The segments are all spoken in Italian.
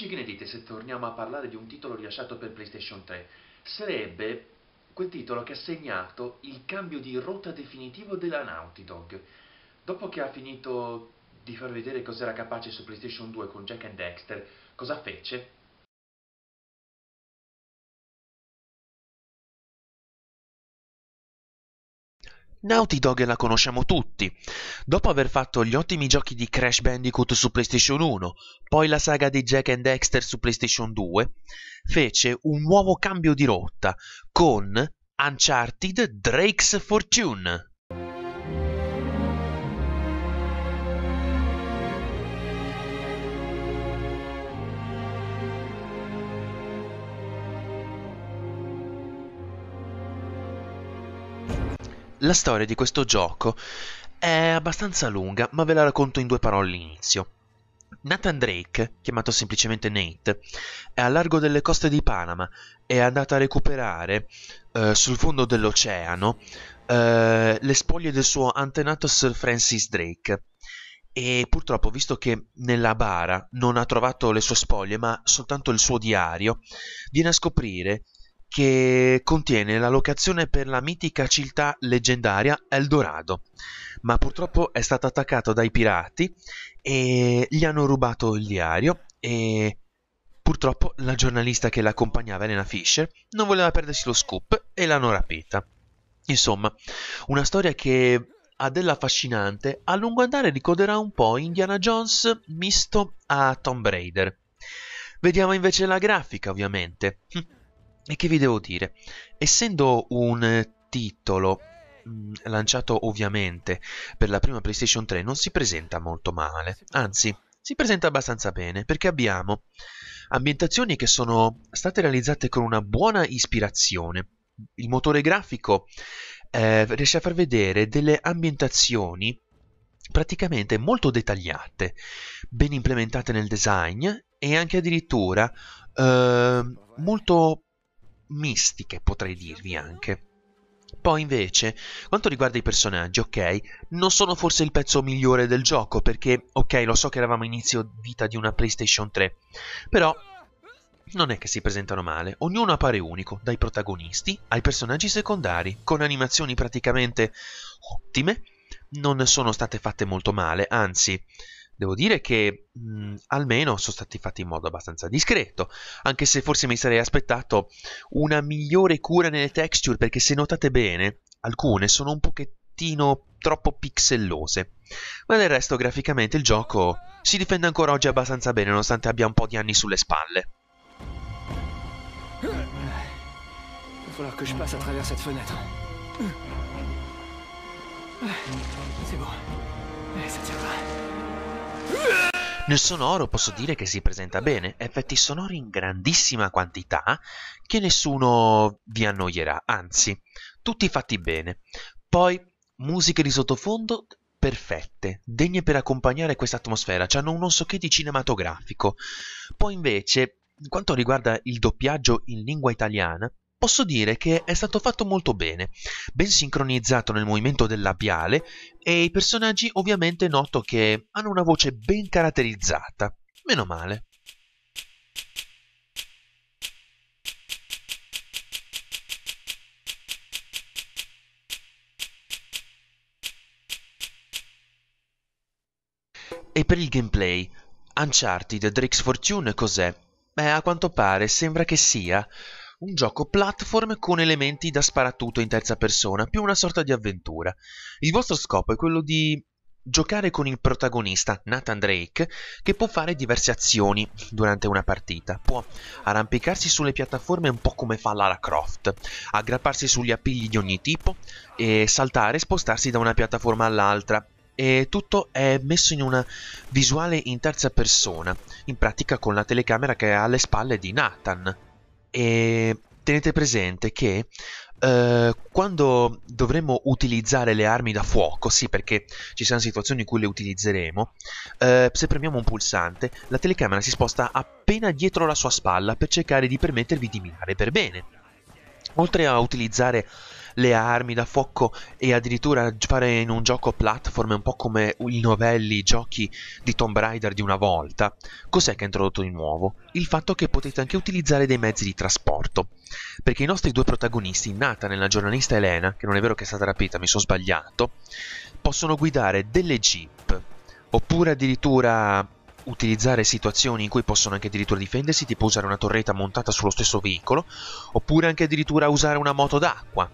Oggi che ne dite se torniamo a parlare di un titolo rilasciato per PlayStation 3? Sarebbe quel titolo che ha segnato il cambio di rotta definitivo della Naughty Dog. Dopo che ha finito di far vedere cos'era capace su PlayStation 2 con Jack and Dexter, cosa fece? Naughty Dog la conosciamo tutti. Dopo aver fatto gli ottimi giochi di Crash Bandicoot su PlayStation 1, poi la saga di Jack and Dexter su PlayStation 2, fece un nuovo cambio di rotta con Uncharted Drake's Fortune. La storia di questo gioco è abbastanza lunga, ma ve la racconto in due parole all'inizio. Nathan Drake, chiamato semplicemente Nate, è a largo delle coste di Panama e è andato a recuperare eh, sul fondo dell'oceano eh, le spoglie del suo antenato Sir Francis Drake. E purtroppo, visto che nella bara non ha trovato le sue spoglie, ma soltanto il suo diario, viene a scoprire che contiene la locazione per la mitica città leggendaria Eldorado, ma purtroppo è stato attaccato dai pirati e gli hanno rubato il diario e purtroppo la giornalista che l'accompagnava Elena Fisher non voleva perdersi lo scoop e l'hanno rapita. Insomma, una storia che ha dell'affascinante, a lungo andare ricorderà un po' Indiana Jones misto a Tomb Raider. Vediamo invece la grafica, ovviamente. E che vi devo dire? Essendo un eh, titolo mm, lanciato ovviamente per la prima PlayStation 3 non si presenta molto male, anzi si presenta abbastanza bene perché abbiamo ambientazioni che sono state realizzate con una buona ispirazione. Il motore grafico eh, riesce a far vedere delle ambientazioni praticamente molto dettagliate, ben implementate nel design e anche addirittura eh, molto mistiche, potrei dirvi anche. Poi invece, quanto riguarda i personaggi, ok, non sono forse il pezzo migliore del gioco, perché, ok, lo so che eravamo inizio vita di una PlayStation 3, però non è che si presentano male, ognuno appare unico, dai protagonisti ai personaggi secondari, con animazioni praticamente ottime, non sono state fatte molto male, anzi, Devo dire che mh, mm, almeno sono stati fatti in modo abbastanza discreto, anche se forse mi sarei aspettato una migliore cura nelle texture, perché se notate bene, alcune sono un pochettino troppo pixellose. Ma del resto, graficamente, il gioco si difende ancora oggi abbastanza bene, nonostante abbia un po' di anni sulle spalle. falloir que je passe à travers cette fenêtre. C'est bon. Allez, ça tiendra. Nel sonoro posso dire che si presenta bene, effetti sonori in grandissima quantità che nessuno vi annoierà, anzi, tutti fatti bene. Poi musiche di sottofondo perfette, degne per accompagnare questa atmosfera, hanno un non so che di cinematografico. Poi invece, quanto riguarda il doppiaggio in lingua italiana, posso dire che è stato fatto molto bene, ben sincronizzato nel movimento del labiale e i personaggi ovviamente noto che hanno una voce ben caratterizzata. Meno male. E per il gameplay, Uncharted Drake's Fortune cos'è? Beh, a quanto pare sembra che sia un gioco platform con elementi da sparatutto in terza persona, più una sorta di avventura. Il vostro scopo è quello di giocare con il protagonista, Nathan Drake, che può fare diverse azioni durante una partita. Può arrampicarsi sulle piattaforme un po' come fa Lara Croft, aggrapparsi sugli appigli di ogni tipo, e saltare e spostarsi da una piattaforma all'altra. E tutto è messo in una visuale in terza persona, in pratica con la telecamera che è alle spalle di Nathan e tenete presente che Uh, quando dovremo utilizzare le armi da fuoco, sì perché ci saranno situazioni in cui le utilizzeremo, uh, se premiamo un pulsante la telecamera si sposta appena dietro la sua spalla per cercare di permettervi di mirare per bene. Oltre a utilizzare le armi da fuoco e addirittura fare in un gioco platform un po' come i novelli giochi di Tomb Raider di una volta. Cos'è che ha introdotto di nuovo? Il fatto che potete anche utilizzare dei mezzi di trasporto. Perché i nostri due protagonisti, nata nella giornalista Elena, che non è vero che è stata rapita, mi sono sbagliato, possono guidare delle jeep oppure addirittura utilizzare situazioni in cui possono anche addirittura difendersi, tipo usare una torretta montata sullo stesso veicolo, oppure anche addirittura usare una moto d'acqua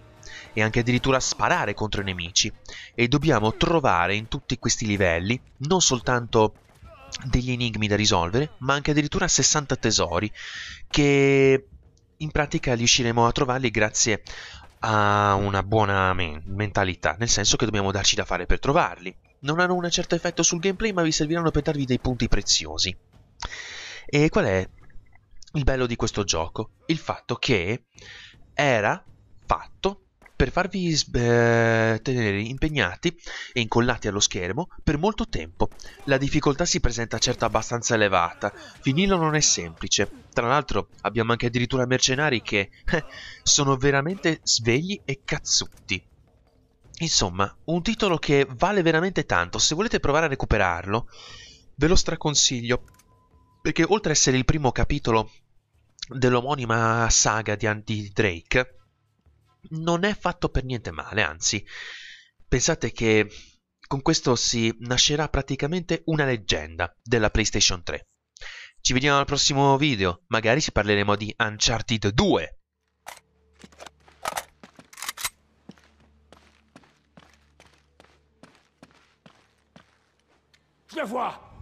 e anche addirittura sparare contro i nemici. E dobbiamo trovare in tutti questi livelli non soltanto degli enigmi da risolvere, ma anche addirittura 60 tesori che in pratica riusciremo a trovarli grazie a una buona men mentalità, nel senso che dobbiamo darci da fare per trovarli. Non hanno un certo effetto sul gameplay, ma vi serviranno per darvi dei punti preziosi. E qual è il bello di questo gioco? Il fatto che era farvi eh, tenere impegnati e incollati allo schermo per molto tempo. La difficoltà si presenta certo abbastanza elevata, finirlo non è semplice. Tra l'altro abbiamo anche addirittura mercenari che eh, sono veramente svegli e cazzutti. Insomma, un titolo che vale veramente tanto, se volete provare a recuperarlo, ve lo straconsiglio, perché oltre ad essere il primo capitolo dell'omonima saga di Anti-Drake, non è fatto per niente male, anzi, pensate che con questo si nascerà praticamente una leggenda della PlayStation 3. Ci vediamo al prossimo video, magari ci parleremo di Uncharted 2. Je vois